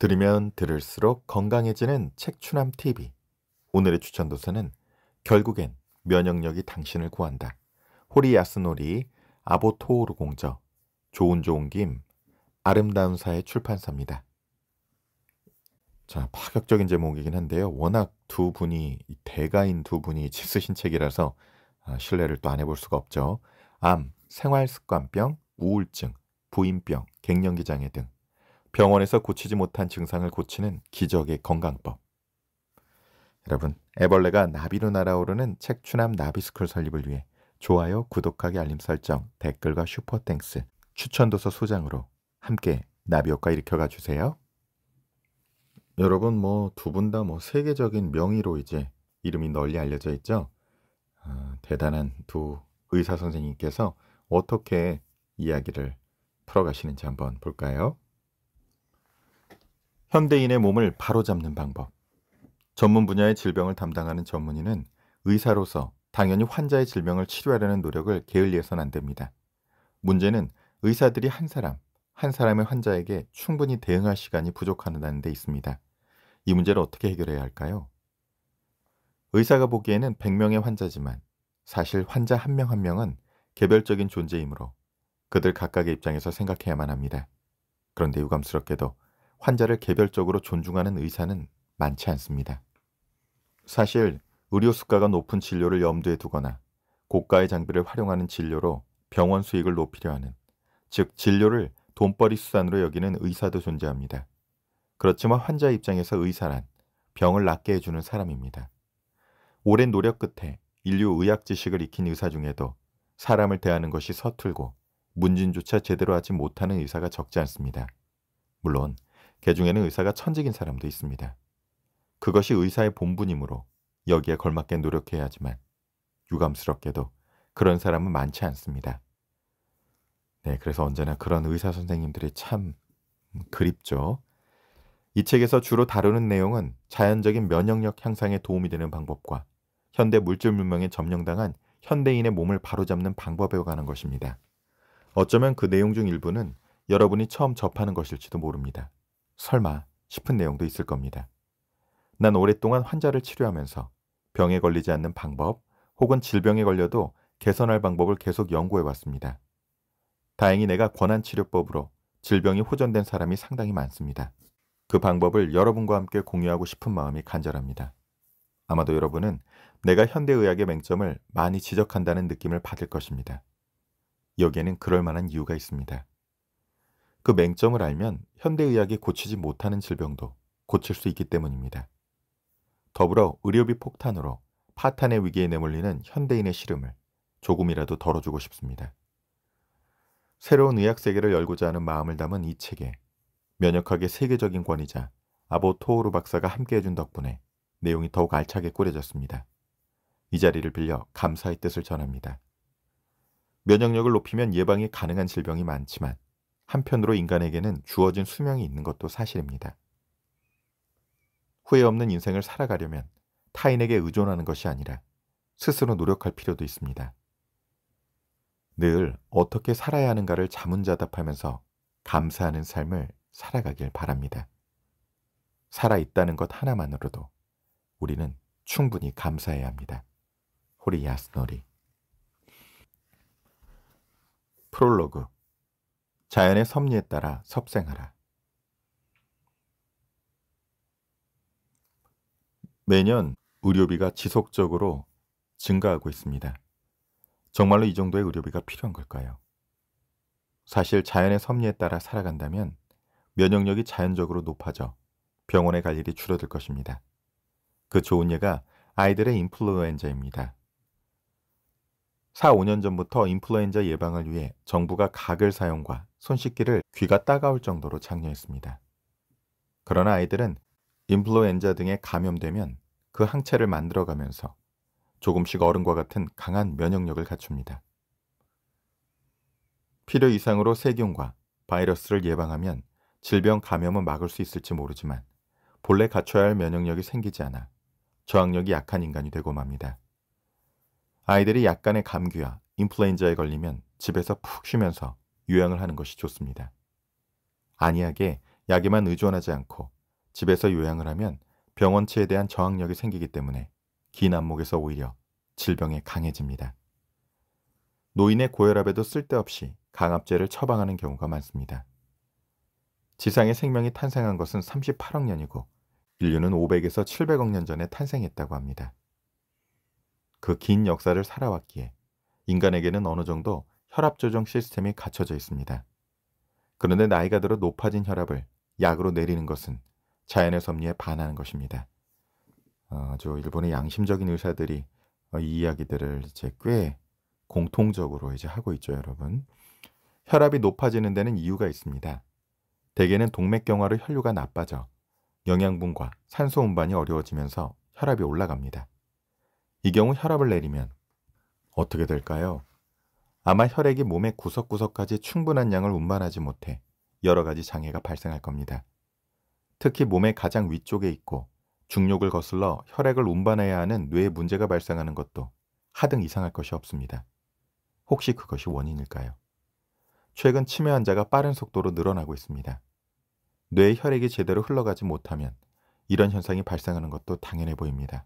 들으면 들을수록 건강해지는 책추남 TV. 오늘의 추천 도서는 결국엔 면역력이 당신을 구한다. 호리 야스노리 아보토오르 공저 좋은좋은김 아름다운 사의 출판사입니다. 자, 파격적인 제목이긴 한데요. 워낙 두 분이 대가인 두 분이 집쓰신 책이라서 아, 신뢰를 또 안 해볼 수가 없죠. 암, 생활습관병, 우울증, 부인병, 갱년기 장애 등 병원에서 고치지 못한 증상을 고치는 기적의 건강법. 여러분, 애벌레가 나비로 날아오르는 책 추남 나비스쿨 설립을 위해 좋아요, 구독하기, 알림 설정, 댓글과 슈퍼땡스, 추천도서 소장으로 함께 나비효과 일으켜가 주세요. 여러분 뭐 두 분다뭐 뭐 세계적인 명의로 이제 이름이 널리 알려져 있죠. 아, 대단한 두 의사 선생님께서 어떻게 이야기를 풀어가시는지 한번 볼까요? 현대인의 몸을 바로잡는 방법. 전문 분야의 질병을 담당하는 전문의는 의사로서 당연히 환자의 질병을 치료하려는 노력을 게을리해서는 안 됩니다. 문제는 의사들이 한 사람, 한 사람의 환자에게 충분히 대응할 시간이 부족하다는 데 있습니다. 이 문제를 어떻게 해결해야 할까요? 의사가 보기에는 100명의 환자지만 사실 환자 한 명한 한 명은 개별적인 존재이므로 그들 각각의 입장에서 생각해야만 합니다. 그런데 유감스럽게도 환자를 개별적으로 존중하는 의사는 많지 않습니다. 사실 의료 수가가 높은 진료를 염두에 두거나 고가의 장비를 활용하는 진료로 병원 수익을 높이려 하는 즉 진료를 돈벌이 수단으로 여기는 의사도 존재합니다. 그렇지만 환자 입장에서 의사란 병을 낫게 해주는 사람입니다. 오랜 노력 끝에 인류 의학 지식을 익힌 의사 중에도 사람을 대하는 것이 서툴고 문진조차 제대로 하지 못하는 의사가 적지 않습니다. 물론 개 중에는 의사가 천직인 사람도 있습니다. 그것이 의사의 본분이므로 여기에 걸맞게 노력해야 하지만 유감스럽게도 그런 사람은 많지 않습니다. 네, 그래서 언제나 그런 의사 선생님들이 참 그립죠. 이 책에서 주로 다루는 내용은 자연적인 면역력 향상에 도움이 되는 방법과 현대 물질 문명에 점령당한 현대인의 몸을 바로잡는 방법에 관한 것입니다. 어쩌면 그 내용 중 일부는 여러분이 처음 접하는 것일지도 모릅니다. 설마 싶은 내용도 있을 겁니다. 난 오랫동안 환자를 치료하면서 병에 걸리지 않는 방법 혹은 질병에 걸려도 개선할 방법을 계속 연구해 왔습니다. 다행히 내가 권한 치료법으로 질병이 호전된 사람이 상당히 많습니다. 그 방법을 여러분과 함께 공유하고 싶은 마음이 간절합니다. 아마도 여러분은 내가 현대의학의 맹점을 많이 지적한다는 느낌을 받을 것입니다. 여기에는 그럴 만한 이유가 있습니다. 그 맹점을 알면 현대의학이 고치지 못하는 질병도 고칠 수 있기 때문입니다. 더불어 의료비 폭탄으로 파탄의 위기에 내몰리는 현대인의 시름을 조금이라도 덜어주고 싶습니다. 새로운 의학 세계를 열고자 하는 마음을 담은 이 책에 면역학의 세계적인 권위자 아보 토오르 박사가 함께해 준 덕분에 내용이 더욱 알차게 꾸려졌습니다. 이 자리를 빌려 감사의 뜻을 전합니다. 면역력을 높이면 예방이 가능한 질병이 많지만 한편으로 인간에게는 주어진 수명이 있는 것도 사실입니다. 후회 없는 인생을 살아가려면 타인에게 의존하는 것이 아니라 스스로 노력할 필요도 있습니다. 늘 어떻게 살아야 하는가를 자문자답하면서 감사하는 삶을 살아가길 바랍니다. 살아있다는 것 하나만으로도 우리는 충분히 감사해야 합니다. 호리 야스노리 프롤로그 자연의 섭리에 따라 섭생하라 매년 의료비가 지속적으로 증가하고 있습니다. 정말로 이 정도의 의료비가 필요한 걸까요? 사실 자연의 섭리에 따라 살아간다면 면역력이 자연적으로 높아져 병원에 갈 일이 줄어들 것입니다. 그 좋은 예가 아이들의 인플루엔자입니다. 4, 5년 전부터 인플루엔자 예방을 위해 정부가 가글 사용과 손 씻기를 귀가 따가울 정도로 장려했습니다. 그러나 아이들은 인플루엔자 등에 감염되면 그 항체를 만들어가면서 조금씩 어른과 같은 강한 면역력을 갖춥니다. 필요 이상으로 세균과 바이러스를 예방하면 질병 감염은 막을 수 있을지 모르지만 본래 갖춰야 할 면역력이 생기지 않아 저항력이 약한 인간이 되고 맙니다. 아이들이 약간의 감기와 인플루엔자에 걸리면 집에서 푹 쉬면서 요양을 하는 것이 좋습니다. 안이하게 약에만 의존하지 않고 집에서 요양을 하면 병원체에 대한 저항력이 생기기 때문에 긴 안목에서 오히려 질병에 강해집니다. 노인의 고혈압에도 쓸데없이 강압제를 처방하는 경우가 많습니다. 지상에 생명이 탄생한 것은 38억 년이고 인류는 500에서 700억 년 전에 탄생했다고 합니다. 그 긴 역사를 살아왔기에 인간에게는 어느 정도 혈압 조정 시스템이 갖춰져 있습니다. 그런데 나이가 들어 높아진 혈압을 약으로 내리는 것은 자연의 섭리에 반하는 것입니다. 어, 아주 일본의 양심적인 의사들이 어, 이 이야기들을 이제 꽤 공통적으로 이제 하고 있죠, 여러분. 혈압이 높아지는 데는 이유가 있습니다. 대개는 동맥경화로 혈류가 나빠져 영양분과 산소 운반이 어려워지면서 혈압이 올라갑니다. 이 경우 혈압을 내리면 어떻게 될까요? 아마 혈액이 몸의 구석구석까지 충분한 양을 운반하지 못해 여러 가지 장애가 발생할 겁니다. 특히 몸의 가장 위쪽에 있고 중력을 거슬러 혈액을 운반해야 하는 뇌에 문제가 발생하는 것도 하등 이상할 것이 없습니다. 혹시 그것이 원인일까요? 최근 치매 환자가 빠른 속도로 늘어나고 있습니다. 뇌의 혈액이 제대로 흘러가지 못하면 이런 현상이 발생하는 것도 당연해 보입니다.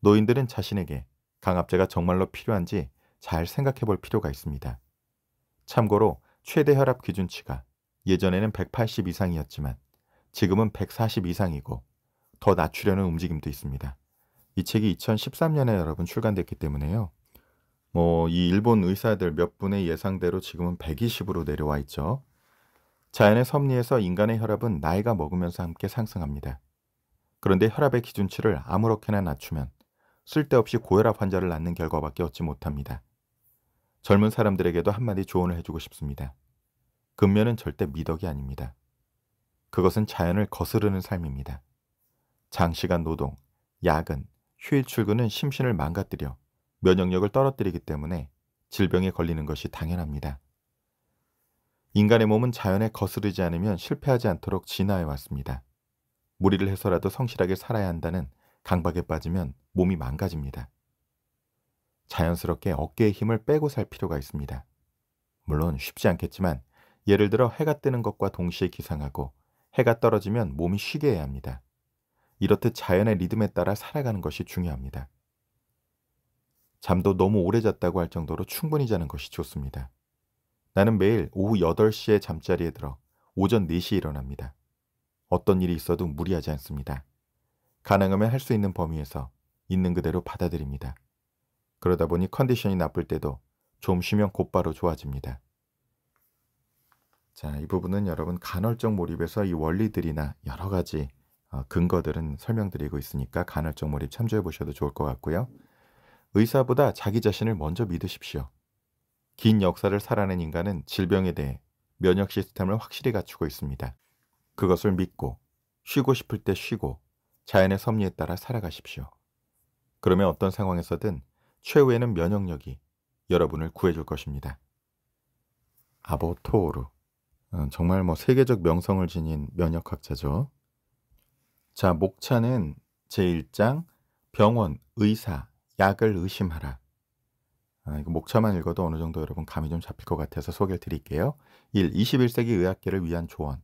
노인들은 자신에게 강압제가 정말로 필요한지 잘 생각해 볼 필요가 있습니다. 참고로 최대 혈압 기준치가 예전에는 180 이상이었지만 지금은 140 이상이고 더 낮추려는 움직임도 있습니다. 이 책이 2013년에 여러분 출간됐기 때문에요. 뭐 이 일본 의사들 몇 분의 예상대로 지금은 120으로 내려와 있죠. 자연의 섭리에서 인간의 혈압은 나이가 먹으면서 함께 상승합니다. 그런데 혈압의 기준치를 아무렇게나 낮추면 쓸데없이 고혈압 환자를 낳는 결과밖에 얻지 못합니다. 젊은 사람들에게도 한마디 조언을 해주고 싶습니다. 근면은 절대 미덕이 아닙니다. 그것은 자연을 거스르는 삶입니다. 장시간 노동, 야근, 휴일 출근은 심신을 망가뜨려 면역력을 떨어뜨리기 때문에 질병에 걸리는 것이 당연합니다. 인간의 몸은 자연에 거스르지 않으면 실패하지 않도록 진화해 왔습니다. 무리를 해서라도 성실하게 살아야 한다는 강박에 빠지면 몸이 망가집니다. 자연스럽게 어깨의 힘을 빼고 살 필요가 있습니다. 물론 쉽지 않겠지만 예를 들어 해가 뜨는 것과 동시에 기상하고 해가 떨어지면 몸이 쉬게 해야 합니다. 이렇듯 자연의 리듬에 따라 살아가는 것이 중요합니다. 잠도 너무 오래 잤다고 할 정도로 충분히 자는 것이 좋습니다. 나는 매일 오후 8시에 잠자리에 들어 오전 4시에 일어납니다. 어떤 일이 있어도 무리하지 않습니다. 가능하면 할 수 있는 범위에서 있는 그대로 받아들입니다. 그러다 보니 컨디션이 나쁠 때도 좀 쉬면 곧바로 좋아집니다. 자, 이 부분은 여러분 간헐적 몰입에서 이 원리들이나 여러 가지 어, 근거들은 설명드리고 있으니까 간헐적 몰입 참조해 보셔도 좋을 것 같고요. 의사보다 자기 자신을 먼저 믿으십시오. 긴 역사를 살아낸 인간은 질병에 대해 면역 시스템을 확실히 갖추고 있습니다. 그것을 믿고 쉬고 싶을 때 쉬고 자연의 섭리에 따라 살아가십시오. 그러면 어떤 상황에서든 최후에는 면역력이 여러분을 구해줄 것입니다. 아보토오르 어, 정말 뭐 세계적 명성을 지닌 면역학자죠. 자, 목차는 제1장 병원, 의사, 약을 의심하라. 아, 이거 목차만 읽어도 어느 정도 여러분 감이 좀 잡힐 것 같아서 소개를 드릴게요. 1. 21세기 의학계를 위한 조언.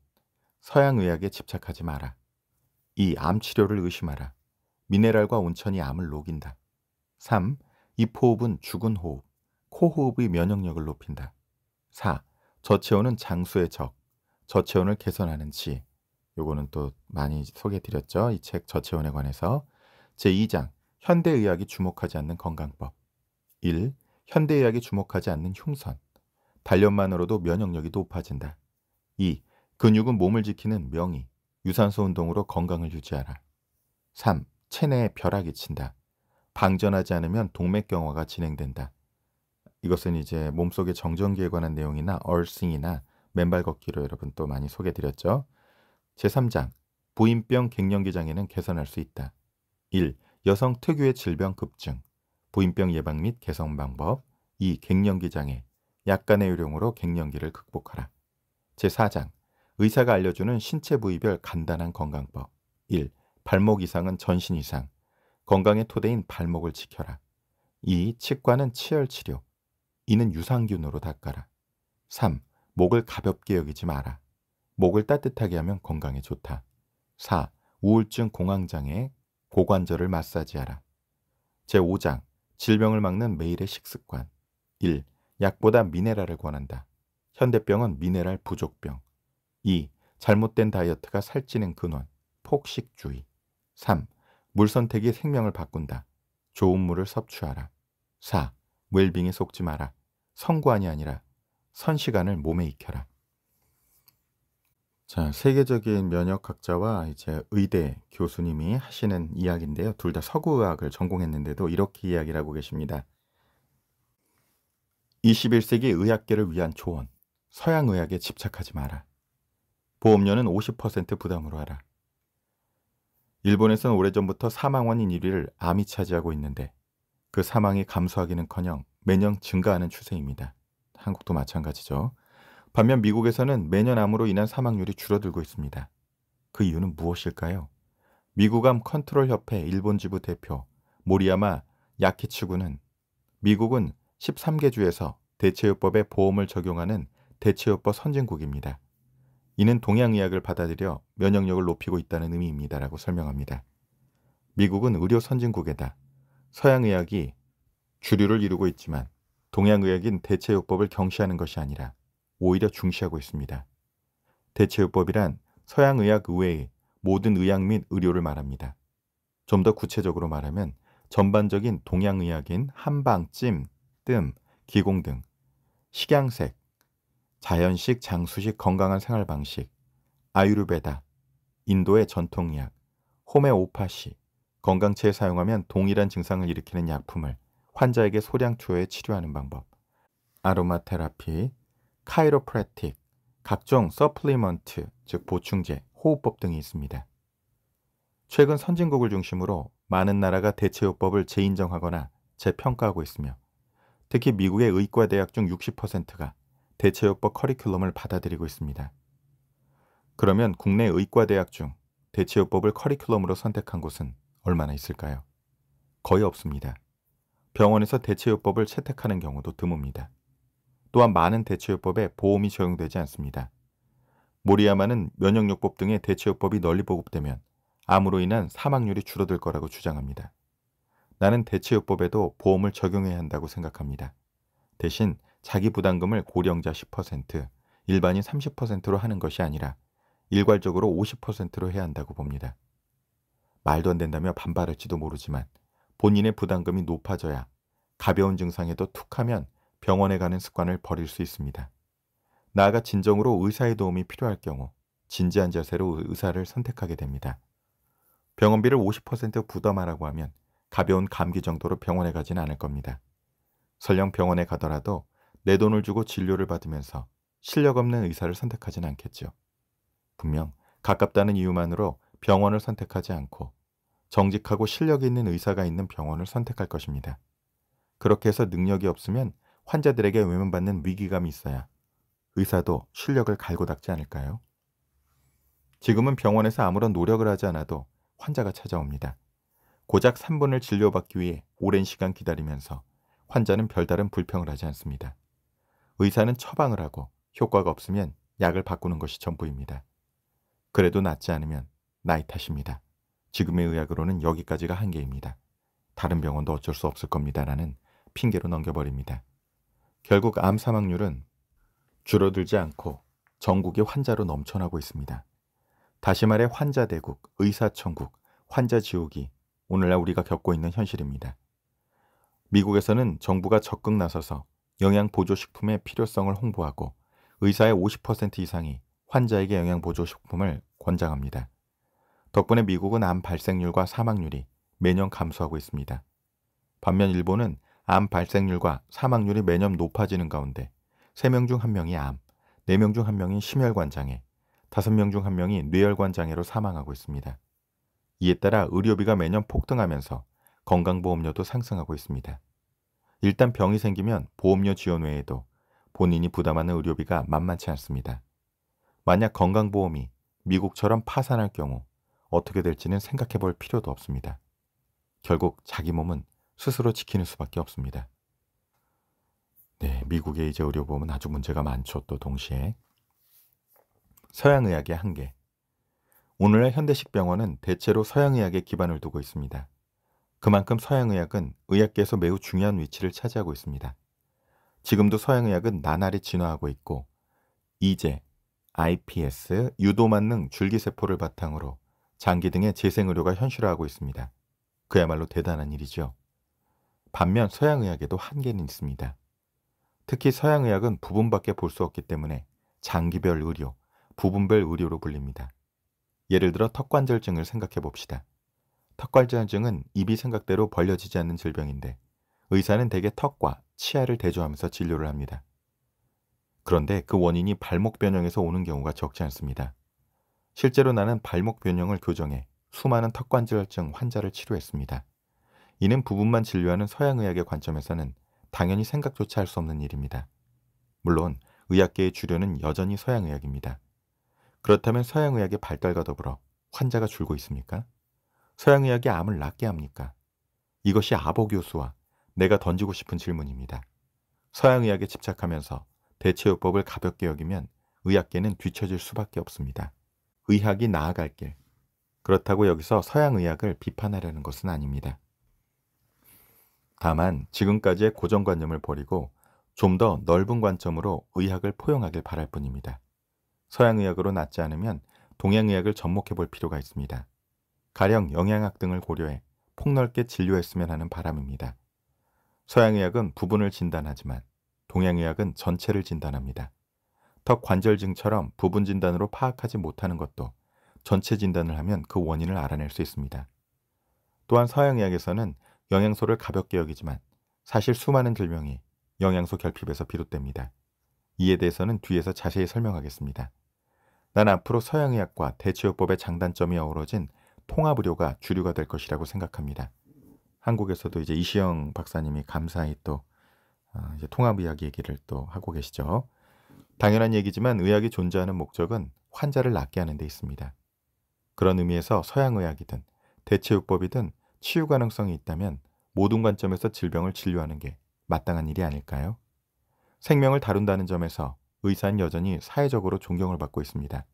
서양 의학에 집착하지 마라. 2. 암 치료를 의심하라. 미네랄과 온천이 암을 녹인다. 3. 입호흡은 죽은 호흡, 코호흡의 면역력을 높인다. 4. 저체온은 장수의 적, 저체온을 개선하는 지. 요거는 또 많이 소개해드렸죠. 이 책 저체온에 관해서. 제2장 현대의학이 주목하지 않는 건강법 1. 현대의학이 주목하지 않는 흉선. 단련만으로도 면역력이 높아진다. 2. 근육은 몸을 지키는 명의. 유산소 운동으로 건강을 유지하라. 3. 체내에 벼락이 친다. 방전하지 않으면 동맥경화가 진행된다. 이것은 이제 몸속의 정전기에 관한 내용이나 얼싱이나 맨발 걷기로 여러분 또 많이 소개드렸죠. 제3장 부인병 갱년기 장애는 개선할 수 있다. 1. 여성 특유의 질병 급증 부인병 예방 및 개선 방법 2. 갱년기 장애 약간의 요령으로 갱년기를 극복하라. 제4장 의사가 알려주는 신체 부위별 간단한 건강법 1. 발목 이상은 전신 이상 건강의 토대인 발목을 지켜라. 2. 치과는 치열 치료 이는 유산균으로 닦아라. 3. 목을 가볍게 여기지 마라. 목을 따뜻하게 하면 건강에 좋다. 4. 우울증 공황장애 고관절을 마사지하라. 제5장 질병을 막는 매일의 식습관. 1. 약보다 미네랄을 권한다. 현대병은 미네랄 부족병. 2. 잘못된 다이어트가 살찌는 근원. 폭식주의. 3. 물 선택이 생명을 바꾼다. 좋은 물을 섭취하라. 4. 웰빙에 속지 마라. 선관이 아니라 선시간을 몸에 익혀라. 자, 세계적인 면역학자와 이제 의대 교수님이 하시는 이야기인데요. 둘 다 서구의학을 전공했는데도 이렇게 이야기를 하고 계십니다. 21세기 의학계를 위한 조언. 서양 의학에 집착하지 마라. 보험료는 50% 부담으로 하라. 일본에서는 오래전부터 사망 원인 1위를 암이 차지하고 있는데 그 사망이 감소하기는커녕 매년 증가하는 추세입니다. 한국도 마찬가지죠. 반면 미국에서는 매년 암으로 인한 사망률이 줄어들고 있습니다. 그 이유는 무엇일까요? 미국암 컨트롤 협회 일본 지부 대표 모리야마 야키츠구는 미국은 13개 주에서 대체요법에 보험을 적용하는 대체요법 선진국입니다. 이는 동양의학을 받아들여 면역력을 높이고 있다는 의미입니다라고 설명합니다. 미국은 의료 선진국에다 서양의학이 주류를 이루고 있지만 동양의학인 대체요법을 경시하는 것이 아니라 오히려 중시하고 있습니다. 대체요법이란 서양의학 외의 모든 의학 및 의료를 말합니다. 좀 더 구체적으로 말하면 전반적인 동양의학인 한방, 찜, 뜸, 기공 등 식양색, 자연식, 장수식, 건강한 생활 방식, 아유르베다, 인도의 전통의학, 호메오파시, 건강체에 사용하면 동일한 증상을 일으키는 약품을 환자에게 소량 투여해 치료하는 방법, 아로마 테라피, 카이로프레틱, 각종 서플리먼트, 즉 보충제, 호흡법 등이 있습니다. 최근 선진국을 중심으로 많은 나라가 대체요법을 재인정하거나 재평가하고 있으며 특히 미국의 의과대학 중 60%가 대체요법 커리큘럼을 받아들이고 있습니다. 그러면 국내 의과대학 중 대체요법을 커리큘럼으로 선택한 곳은 얼마나 있을까요? 거의 없습니다. 병원에서 대체요법을 채택하는 경우도 드뭅니다. 또한 많은 대체요법에 보험이 적용되지 않습니다. 모리야마는 면역요법 등의 대체요법이 널리 보급되면 암으로 인한 사망률이 줄어들 거라고 주장합니다. 나는 대체요법에도 보험을 적용해야 한다고 생각합니다. 대신 자기 부담금을 고령자 10%, 일반인 30%로 하는 것이 아니라 일괄적으로 50%로 해야 한다고 봅니다. 말도 안 된다며 반발할지도 모르지만 본인의 부담금이 높아져야 가벼운 증상에도 툭 하면 병원에 가는 습관을 버릴 수 있습니다. 나아가 진정으로 의사의 도움이 필요할 경우 진지한 자세로 의사를 선택하게 됩니다. 병원비를 50% 부담하라고 하면 가벼운 감기 정도로 병원에 가진 않을 겁니다. 설령 병원에 가더라도 내 돈을 주고 진료를 받으면서 실력 없는 의사를 선택하진 않겠죠. 분명 가깝다는 이유만으로 병원을 선택하지 않고 정직하고 실력 있는 의사가 있는 병원을 선택할 것입니다. 그렇게 해서 능력이 없으면 환자들에게 외면받는 위기감이 있어야 의사도 실력을 갈고 닦지 않을까요? 지금은 병원에서 아무런 노력을 하지 않아도 환자가 찾아옵니다. 고작 3분을 진료받기 위해 오랜 시간 기다리면서 환자는 별다른 불평을 하지 않습니다. 의사는 처방을 하고 효과가 없으면 약을 바꾸는 것이 전부입니다. 그래도 낫지 않으면 나이 탓입니다. 지금의 의학으로는 여기까지가 한계입니다. 다른 병원도 어쩔 수 없을 겁니다라는 핑계로 넘겨버립니다. 결국 암 사망률은 줄어들지 않고 전국의 환자로 넘쳐나고 있습니다. 다시 말해 환자 대국, 의사 천국, 환자 지옥이 오늘날 우리가 겪고 있는 현실입니다. 미국에서는 정부가 적극 나서서 영양보조식품의 필요성을 홍보하고 의사의 50% 이상이 환자에게 영양보조식품을 권장합니다. 덕분에 미국은 암 발생률과 사망률이 매년 감소하고 있습니다. 반면 일본은 암 발생률과 사망률이 매년 높아지는 가운데 3명 중 1명이 암, 4명 중 1명이 심혈관 장애, 5명 중 1명이 뇌혈관 장애로 사망하고 있습니다. 이에 따라 의료비가 매년 폭등하면서 건강보험료도 상승하고 있습니다. 일단 병이 생기면 보험료 지원 외에도 본인이 부담하는 의료비가 만만치 않습니다. 만약 건강보험이 미국처럼 파산할 경우 어떻게 될지는 생각해 볼 필요도 없습니다. 결국 자기 몸은 스스로 지키는 수밖에 없습니다. 네, 미국의 이제 의료보험은 아주 문제가 많죠. 또 동시에 서양의학의 한계. 오늘날 현대식 병원은 대체로 서양의학에 기반을 두고 있습니다. 그만큼 서양의학은 의학계에서 매우 중요한 위치를 차지하고 있습니다. 지금도 서양의학은 나날이 진화하고 있고 이제 IPS, 유도만능 줄기세포를 바탕으로 장기 등의 재생의료가 현실화하고 있습니다. 그야말로 대단한 일이죠. 반면 서양의학에도 한계는 있습니다. 특히 서양의학은 부분밖에 볼 수 없기 때문에 장기별 의료, 부분별 의료로 불립니다. 예를 들어 턱관절증을 생각해 봅시다. 턱관절증은 입이 생각대로 벌려지지 않는 질병인데 의사는 대개 턱과 치아를 대조하면서 진료를 합니다. 그런데 그 원인이 발목 변형에서 오는 경우가 적지 않습니다. 실제로 나는 발목 변형을 교정해 수많은 턱관절증 환자를 치료했습니다. 이는 부분만 진료하는 서양의학의 관점에서는 당연히 생각조차 할 수 없는 일입니다. 물론 의학계의 주류는 여전히 서양의학입니다. 그렇다면 서양의학의 발달과 더불어 환자가 줄고 있습니까? 서양의학이 암을 낫게 합니까? 이것이 아보 교수와 내가 던지고 싶은 질문입니다. 서양의학에 집착하면서 대체요법을 가볍게 여기면 의학계는 뒤처질 수밖에 없습니다. 의학이 나아갈 길. 그렇다고 여기서 서양의학을 비판하려는 것은 아닙니다. 다만 지금까지의 고정관념을 버리고 좀 더 넓은 관점으로 의학을 포용하길 바랄 뿐입니다. 서양의학으로 낫지 않으면 동양의학을 접목해 볼 필요가 있습니다. 가령 영양학 등을 고려해 폭넓게 진료했으면 하는 바람입니다. 서양의학은 부분을 진단하지만 동양의학은 전체를 진단합니다. 턱 관절증처럼 부분 진단으로 파악하지 못하는 것도 전체 진단을 하면 그 원인을 알아낼 수 있습니다. 또한 서양의학에서는 영양소를 가볍게 여기지만 사실 수많은 질병이 영양소 결핍에서 비롯됩니다. 이에 대해서는 뒤에서 자세히 설명하겠습니다. 난 앞으로 서양의학과 대치요법의 장단점이 어우러진 통합의료가 주류가 될 것이라고 생각합니다. 한국에서도 이제 이시영 박사님이 감사히 또 어, 이제 통합의학 얘기를 또 하고 계시죠. 당연한 얘기지만 의학이 존재하는 목적은 환자를 낫게 하는 데 있습니다. 그런 의미에서 서양의학이든 대체요법이든 치유 가능성이 있다면 모든 관점에서 질병을 진료하는 게 마땅한 일이 아닐까요? 생명을 다룬다는 점에서 의사는 여전히 사회적으로 존경을 받고 있습니다.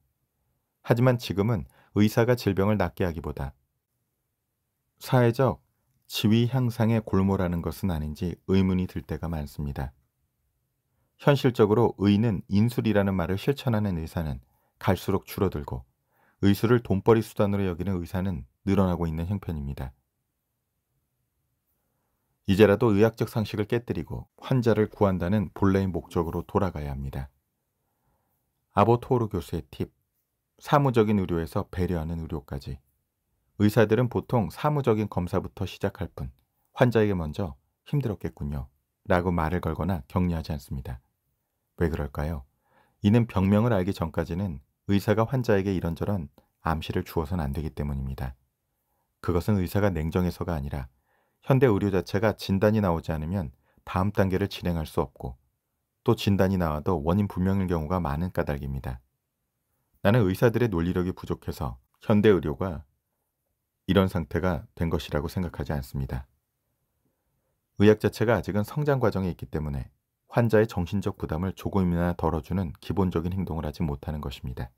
하지만 지금은 의사가 질병을 낫게 하기보다 사회적 지위 향상의 골몰하는 것은 아닌지 의문이 들 때가 많습니다. 현실적으로 의는 인술이라는 말을 실천하는 의사는 갈수록 줄어들고 의술을 돈벌이 수단으로 여기는 의사는 늘어나고 있는 형편입니다. 이제라도 의학적 상식을 깨뜨리고 환자를 구한다는 본래의 목적으로 돌아가야 합니다. 아보토르 교수의 팁. 사무적인 의료에서 배려하는 의료까지. 의사들은 보통 사무적인 검사부터 시작할 뿐 환자에게 먼저 힘들었겠군요. 라고 말을 걸거나 격려하지 않습니다. 왜 그럴까요? 이는 병명을 알기 전까지는 의사가 환자에게 이런저런 암시를 주어서는 안 되기 때문입니다. 그것은 의사가 냉정해서가 아니라 현대 의료 자체가 진단이 나오지 않으면 다음 단계를 진행할 수 없고 또 진단이 나와도 원인 불명일 경우가 많은 까닭입니다. 나는 의사들의 논리력이 부족해서 현대 의료가 이런 상태가 된 것이라고 생각하지 않습니다. 의학 자체가 아직은 성장 과정에 있기 때문에 환자의 정신적 부담을 조금이나 덜어주는 기본적인 행동을 하지 못하는 것입니다.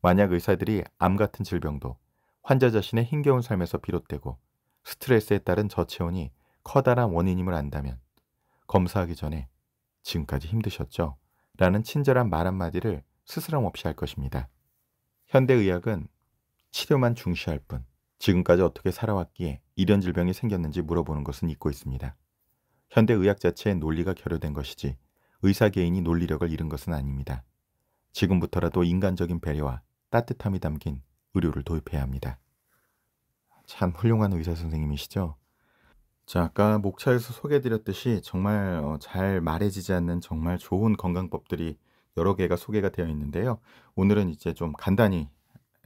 만약 의사들이 암 같은 질병도 환자 자신의 힘겨운 삶에서 비롯되고 스트레스에 따른 저체온이 커다란 원인임을 안다면 검사하기 전에 지금까지 힘드셨죠? 라는 친절한 말 한마디를 스스럼 없이 할 것입니다. 현대의학은 치료만 중시할 뿐 지금까지 어떻게 살아왔기에 이런 질병이 생겼는지 물어보는 것은 잊고 있습니다. 현대의학 자체의 논리가 결여된 것이지 의사 개인이 논리력을 잃은 것은 아닙니다. 지금부터라도 인간적인 배려와 따뜻함이 담긴 의료를 도입해야 합니다. 참 훌륭한 의사 선생님이시죠. 자, 아까 목차에서 소개해드렸듯이 정말 어, 잘 말해지지 않는 정말 좋은 건강법들이 여러 개가 소개가 되어 있는데요. 오늘은 이제 좀 간단히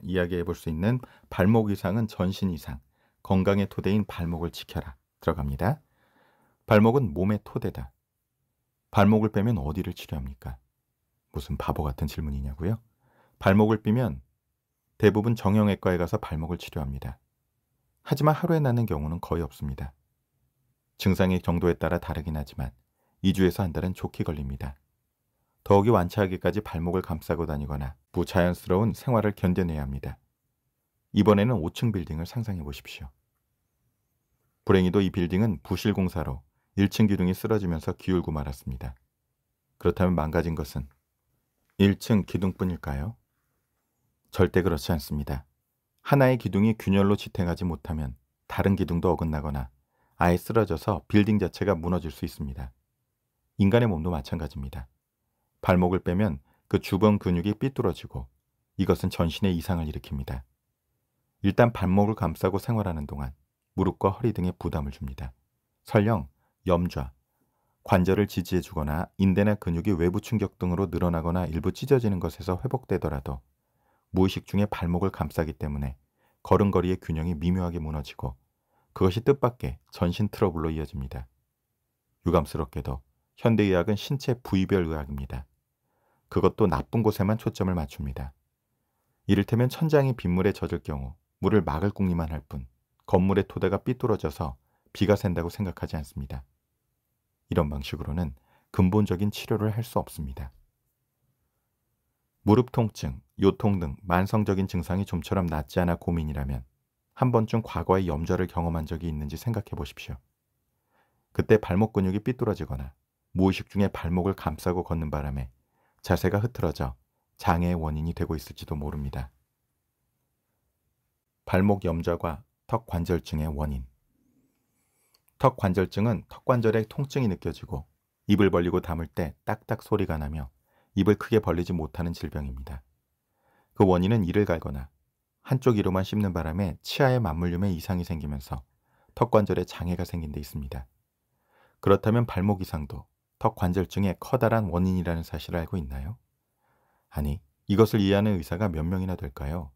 이야기해 볼 수 있는 발목 이상은 전신 이상, 건강의 토대인 발목을 지켜라 들어갑니다. 발목은 몸의 토대다. 발목을 빼면 어디를 치료합니까? 무슨 바보 같은 질문이냐고요? 발목을 빼면 대부분 정형외과에 가서 발목을 치료합니다. 하지만 하루에 나는 경우는 거의 없습니다. 증상의 정도에 따라 다르긴 하지만 2주에서 한 달은 좋게 걸립니다. 더욱이 완치하기까지 발목을 감싸고 다니거나 부자연스러운 생활을 견뎌내야 합니다. 이번에는 5층 빌딩을 상상해 보십시오. 불행히도 이 빌딩은 부실 공사로 1층 기둥이 쓰러지면서 기울고 말았습니다. 그렇다면 망가진 것은 1층 기둥뿐일까요? 절대 그렇지 않습니다. 하나의 기둥이 균열로 지탱하지 못하면 다른 기둥도 어긋나거나 아예 쓰러져서 빌딩 자체가 무너질 수 있습니다. 인간의 몸도 마찬가지입니다. 발목을 빼면 그 주변 근육이 삐뚤어지고 이것은 전신에 이상을 일으킵니다. 일단 발목을 감싸고 생활하는 동안 무릎과 허리 등에 부담을 줍니다. 설령 염좌, 관절을 지지해주거나 인대나 근육이 외부 충격 등으로 늘어나거나 일부 찢어지는 것에서 회복되더라도 무의식 중에 발목을 감싸기 때문에 걸음걸이의 균형이 미묘하게 무너지고 그것이 뜻밖의 전신 트러블로 이어집니다. 유감스럽게도 현대의학은 신체 부위별 의학입니다. 그것도 나쁜 곳에만 초점을 맞춥니다. 이를테면 천장이 빗물에 젖을 경우 물을 막을 궁리만할 뿐 건물의 토대가 삐뚤어져서 비가 샌다고 생각하지 않습니다. 이런 방식으로는 근본적인 치료를 할 수 없습니다. 무릎 통증, 요통 등 만성적인 증상이 좀처럼 낫지 않아 고민이라면 한 번쯤 과거의 염좌를 경험한 적이 있는지 생각해 보십시오. 그때 발목 근육이 삐뚤어지거나 무의식 중에 발목을 감싸고 걷는 바람에 자세가 흐트러져 장애의 원인이 되고 있을지도 모릅니다. 발목 염좌과 턱 관절증의 원인 턱 관절증은 턱 관절에 통증이 느껴지고 입을 벌리고 담을 때 딱딱 소리가 나며 입을 크게 벌리지 못하는 질병입니다. 그 원인은 이를 갈거나 한쪽 이로만 씹는 바람에 치아에 맞물림에 이상이 생기면서 턱 관절에 장애가 생긴 데 있습니다. 그렇다면 발목 이상도 턱 관절증의 커다란 원인이라는 사실을 알고 있나요? 아니, 이것을 이해하는 의사가 몇 명이나 될까요?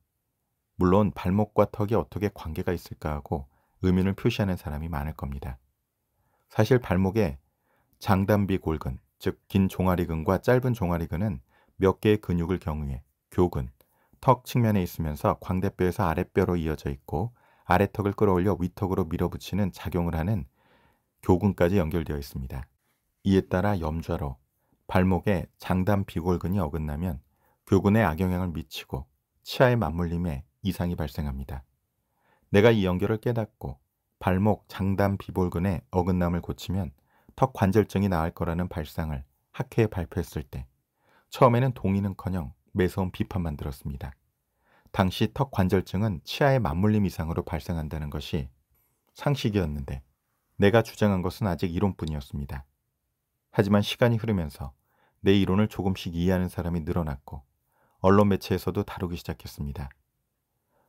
물론 발목과 턱이 어떻게 관계가 있을까 하고 의문을 표시하는 사람이 많을 겁니다. 사실 발목에 장단비 골근, 즉긴 종아리근과 짧은 종아리근은 몇 개의 근육을 경유해 교근, 턱 측면에 있으면서 광대뼈에서 아랫뼈로 이어져 있고 아래턱을 끌어올려 위턱으로 밀어붙이는 작용을 하는 교근까지 연결되어 있습니다. 이에 따라 염좌로 발목에 장단 비골근이 어긋나면 교근에 악영향을 미치고 치아의 맞물림에 이상이 발생합니다. 내가 이 연결을 깨닫고 발목 장단 비골근에 어긋남을 고치면 턱 관절증이 나을 거라는 발상을 학회에 발표했을 때 처음에는 동의는커녕 매서운 비판만 들었습니다. 당시 턱 관절증은 치아의 맞물림 이상으로 발생한다는 것이 상식이었는데 내가 주장한 것은 아직 이론뿐이었습니다. 하지만 시간이 흐르면서 내 이론을 조금씩 이해하는 사람이 늘어났고 언론 매체에서도 다루기 시작했습니다.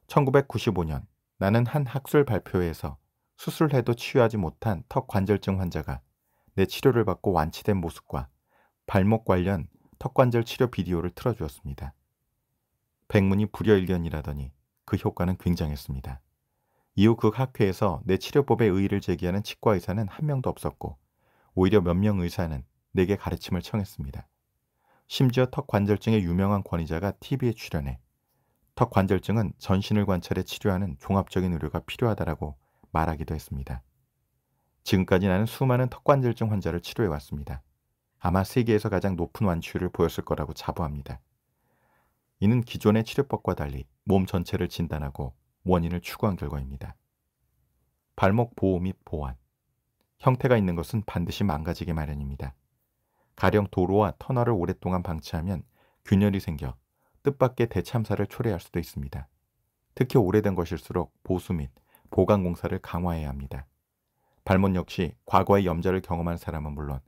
1995년 나는 한 학술 발표회에서 수술해도 치유하지 못한 턱 관절증 환자가 내 치료를 받고 완치된 모습과 발목 관련 턱관절 치료 비디오를 틀어주었습니다. 백문이 불여일견이라더니 그 효과는 굉장했습니다. 이후 그 학회에서 내 치료법에 의의를 제기하는 치과 의사는 한 명도 없었고 오히려 몇 명 의사는 내게 가르침을 청했습니다. 심지어 턱관절증의 유명한 권위자가 TV에 출연해 턱관절증은 전신을 관찰해 치료하는 종합적인 의료가 필요하다라고 말하기도 했습니다. 지금까지 나는 수많은 턱관절증 환자를 치료해 왔습니다. 아마 세계에서 가장 높은 완치율을 보였을 거라고 자부합니다. 이는 기존의 치료법과 달리 몸 전체를 진단하고 원인을 추구한 결과입니다. 발목 보호 및 보완. 형태가 있는 것은 반드시 망가지게 마련입니다. 가령 도로와 터널을 오랫동안 방치하면 균열이 생겨 뜻밖의 대참사를 초래할 수도 있습니다. 특히 오래된 것일수록 보수 및 보강 공사를 강화해야 합니다. 발몬 역시 과거의 염자를 경험한 사람은 물론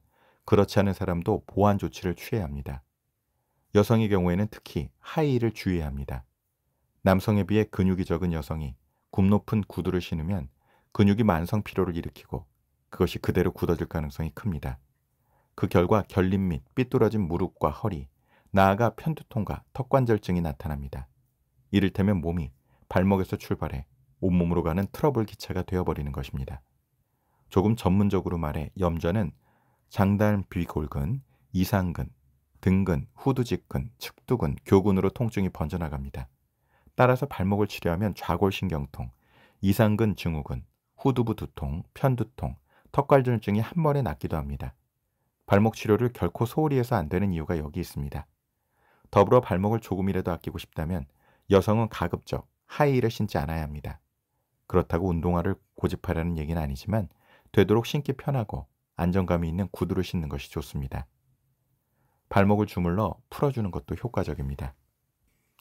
그렇지 않은 사람도 보완 조치를 취해야 합니다. 여성의 경우에는 특히 하이힐을 주의해야 합니다. 남성에 비해 근육이 적은 여성이 굽 높은 구두를 신으면 근육이 만성 피로를 일으키고 그것이 그대로 굳어질 가능성이 큽니다. 그 결과 결림 및 삐뚤어진 무릎과 허리, 나아가 편두통과 턱관절증이 나타납니다. 이를테면 몸이 발목에서 출발해 온몸으로 가는 트러블 기차가 되어버리는 것입니다. 조금 전문적으로 말해 염좌는 장단 비골근, 이상근, 등근, 후두직근, 측두근, 교근으로 통증이 번져나갑니다. 따라서 발목을 치료하면 좌골신경통, 이상근 증후근 후두부 두통, 편두통, 턱관절증이 한 번에 낫기도 합니다. 발목 치료를 결코 소홀히 해서 안 되는 이유가 여기 있습니다. 더불어 발목을 조금이라도 아끼고 싶다면 여성은 가급적 하이힐을 신지 않아야 합니다. 그렇다고 운동화를 고집하라는 얘기는 아니지만 되도록 신기 편하고 안정감이 있는 구두를 신는 것이 좋습니다. 발목을 주물러 풀어주는 것도 효과적입니다.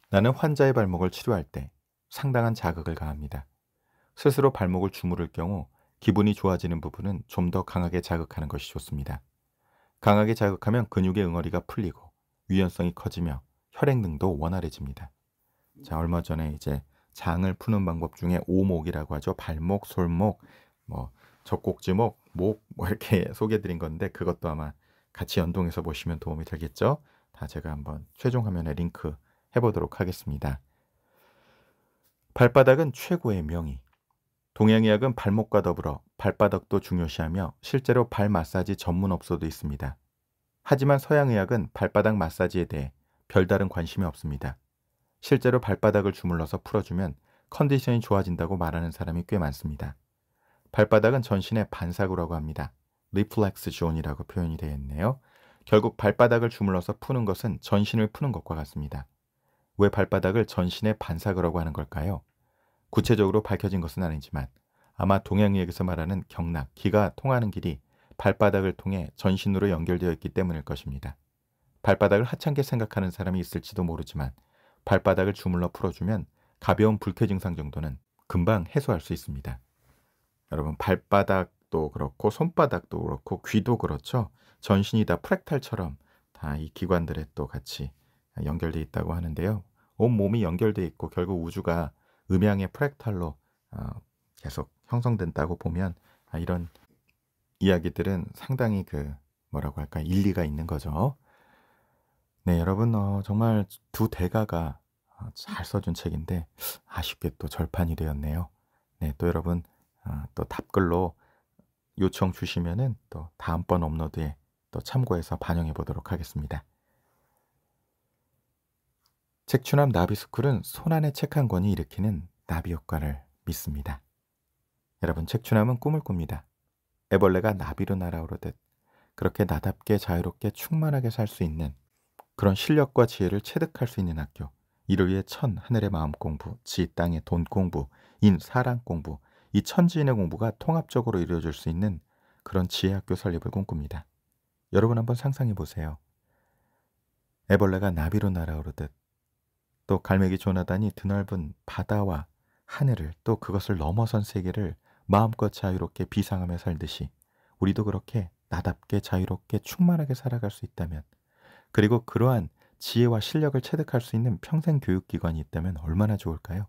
나는 환자의 발목을 치료할 때 상당한 자극을 가합니다. 스스로 발목을 주무를 경우 기분이 좋아지는 부분은 좀 더 강하게 자극하는 것이 좋습니다. 강하게 자극하면 근육의 응어리가 풀리고 유연성이 커지며 혈액 능도 원활해집니다. 자, 얼마 전에 이제 장을 푸는 방법 중에 오목이라고 하죠. 발목, 솔목, 뭐 적곡지목, 목 뭐 이렇게 소개드린 건데 그것도 아마 같이 연동해서 보시면 도움이 되겠죠. 다 제가 한번 최종 화면에 링크 해보도록 하겠습니다. 발바닥은 최고의 명의. 동양의학은 발목과 더불어 발바닥도 중요시하며 실제로 발 마사지 전문 업소도 있습니다. 하지만 서양의학은 발바닥 마사지에 대해 별다른 관심이 없습니다. 실제로 발바닥을 주물러서 풀어주면 컨디션이 좋아진다고 말하는 사람이 꽤 많습니다. 발바닥은 전신의 반사구라고 합니다. 리플렉스 존이라고 표현이 되어 있네요. 결국 발바닥을 주물러서 푸는 것은 전신을 푸는 것과 같습니다. 왜 발바닥을 전신의 반사구라고 하는 걸까요? 구체적으로 밝혀진 것은 아니지만 아마 동양의학에서 말하는 경락, 기가 통하는 길이 발바닥을 통해 전신으로 연결되어 있기 때문일 것입니다. 발바닥을 하찮게 생각하는 사람이 있을지도 모르지만 발바닥을 주물러 풀어주면 가벼운 불쾌 증상 정도는 금방 해소할 수 있습니다. 여러분 발바닥도 그렇고 손바닥도 그렇고 귀도 그렇죠. 전신이 다 프랙탈처럼 다 이 기관들에 또 같이 연결돼 있다고 하는데요. 온 몸이 연결돼 있고 결국 우주가 음양의 프랙탈로 어, 계속 형성된다고 보면 아, 이런 이야기들은 상당히 그 뭐라고 할까 일리가 있는 거죠. 네, 여러분 어, 정말 두 대가가 어, 잘 써준 책인데 아쉽게 또 절판이 되었네요. 네, 또 여러분 아, 또 답글로 요청 주시면은 또 다음번 업로드에 또 참고해서 반영해 보도록 하겠습니다. 책추남 나비스쿨은 손안의 책한 권이 일으키는 나비 효과를 믿습니다. 여러분 책추남은 꿈을 꿉니다. 애벌레가 나비로 날아오르듯 그렇게 나답게 자유롭게 충만하게 살 수 있는 그런 실력과 지혜를 체득할 수 있는 학교 이를 위해 천 하늘의 마음 공부, 지 땅의 돈 공부, 인 사랑 공부 이 천지인의 공부가 통합적으로 이루어질 수 있는 그런 지혜학교 설립을 꿈꿉니다. 여러분 한번 상상해 보세요. 애벌레가 나비로 날아오르듯 또 갈매기 조나단이 드넓은 바다와 하늘을 또 그것을 넘어선 세계를 마음껏 자유롭게 비상하며 살듯이 우리도 그렇게 나답게 자유롭게 충만하게 살아갈 수 있다면 그리고 그러한 지혜와 실력을 체득할 수 있는 평생 교육기관이 있다면 얼마나 좋을까요?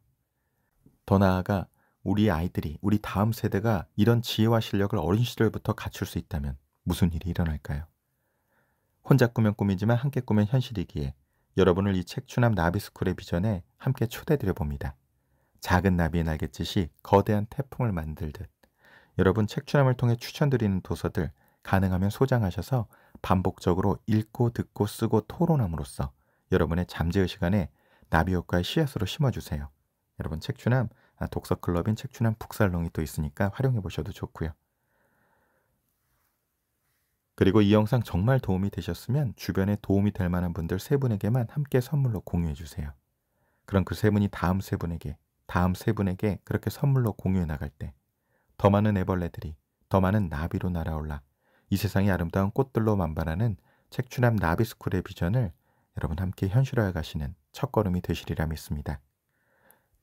더 나아가 우리 아이들이, 우리 다음 세대가 이런 지혜와 실력을 어린 시절부터 갖출 수 있다면 무슨 일이 일어날까요? 혼자 꾸면 꿈이지만 함께 꾸면 현실이기에 여러분을 이책 추남 나비스쿨의 비전에 함께 초대드려 봅니다. 작은 나비의 날갯짓이 거대한 태풍을 만들듯 여러분 책 추남을 통해 추천드리는 도서들 가능하면 소장하셔서 반복적으로 읽고 듣고 쓰고 토론함으로써 여러분의 잠재의 시간에 나비 효과의 씨앗으로 심어주세요. 여러분 책 추남 아, 독서 클럽인 책추남 북살롱이 또 있으니까 활용해 보셔도 좋고요. 그리고 이 영상 정말 도움이 되셨으면 주변에 도움이 될 만한 분들 세 분에게만 함께 선물로 공유해 주세요. 그럼 그 세 분이 다음 세 분에게, 다음 세 분에게 그렇게 선물로 공유해 나갈 때 더 많은 애벌레들이 더 많은 나비로 날아올라 이 세상의 아름다운 꽃들로 만발하는 책추남 나비스쿨의 비전을 여러분 함께 현실화해 가시는 첫걸음이 되시리라 믿습니다.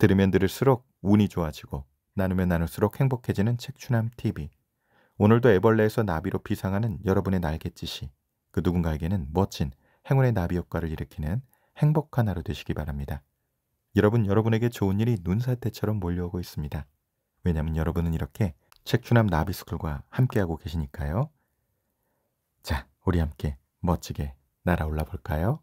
들으면 들을수록 운이 좋아지고 나누면 나눌수록 행복해지는 책추남 TV. 오늘도 애벌레에서 나비로 비상하는 여러분의 날갯짓이 그 누군가에게는 멋진 행운의 나비 효과를 일으키는 행복한 하루 되시기 바랍니다. 여러분, 여러분에게 좋은 일이 눈사태처럼 몰려오고 있습니다. 왜냐하면 여러분은 이렇게 책추남 나비스쿨과 함께하고 계시니까요. 자, 우리 함께 멋지게 날아올라 볼까요?